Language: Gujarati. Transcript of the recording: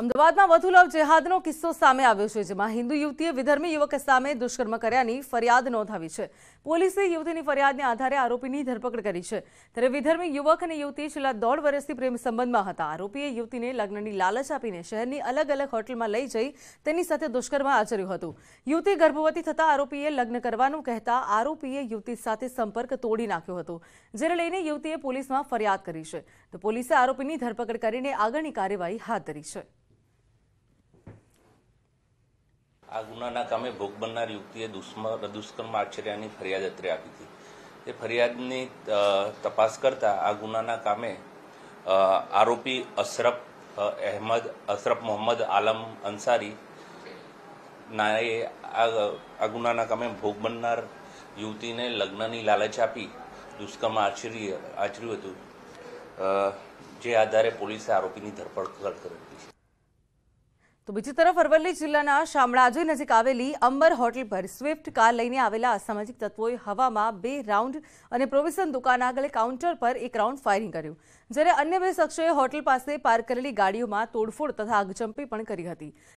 અમદાવાદમાં વધુ લવ જેહાદનો કિસ્સો સામે આવ્યો છે જેમાં હિન્દુ યુવતીએ વિધર્મી યુવક સામે દુષ્કર્મ કર્યાની ફરિયાદ નોંધાવી છે પોલીસે યુવતીની ફરિયાદને આધારે આરોપીની ધરપકડ કરી છે ત્યારે વિધર્મી યુવક અને યુવતી છેલ્લા દોઢ વર્ષથી પ્રેમ સંબંધમાં હતા આરોપીએ યુવતીને લગ્નની લાલચ આપીને શહેરની અલગ અલગ હોટલમાં લઈ જઈ તેની સાથે દુષ્કર્મ આચર્યું હતું યુવતી ગર્ભવતી થતાં આરોપીએ લગ્ન કરવાનું કહેતા આરોપીએ યુવતી સાથે સંપર્ક તોડી નાખ્યો હતો જેને લઈને યુવતીએ પોલીસમાં ફરિયાદ કરી છે તો પોલીસે આરોપીની ધરપકડ કરીને આગળની કાર્યવાહી હાથ ધરી છે આ ગુનાના કામે ભોગ બનનાર યુવતીએ દુષ્કર્મ આચર્યાની ફરિયાદ અત્રે આપી હતી એ ફરિયાદની તપાસ કરતા આ ગુનાના કામે આરોપી અશરફ અહેમદ અશરફ મોહમ્મદ આલમ અંસારી નાએ આ ગુનાના કામે ભોગ બનનાર યુવતીને લગ્નની લાલચ આપી દુષ્કર્મ આચરી આચર્યું હતું જે આધારે પોલીસે આરોપીની ધરપકડ કરી હતી તો બીજી તરફ અરવલ્લી જિલ્લાના શામળાજી નજીક આવેલી અંબર હોટલ પર સ્વિફ્ટ કાર લઈને આવેલા અસામાજિક તત્વોએ હવામાં બે રાઉન્ડ અને પ્રોવિઝન દુકાન આગળ કાઉન્ટર પર એક રાઉન્ડ ફાયરિંગ કર્યું જ્યારે અન્ય બે શખ્સોએ હોટલ પાસે પાર્ક કરેલી ગાડીઓમાં તોડફોડ તથા આગચંપી પણ કરી હતી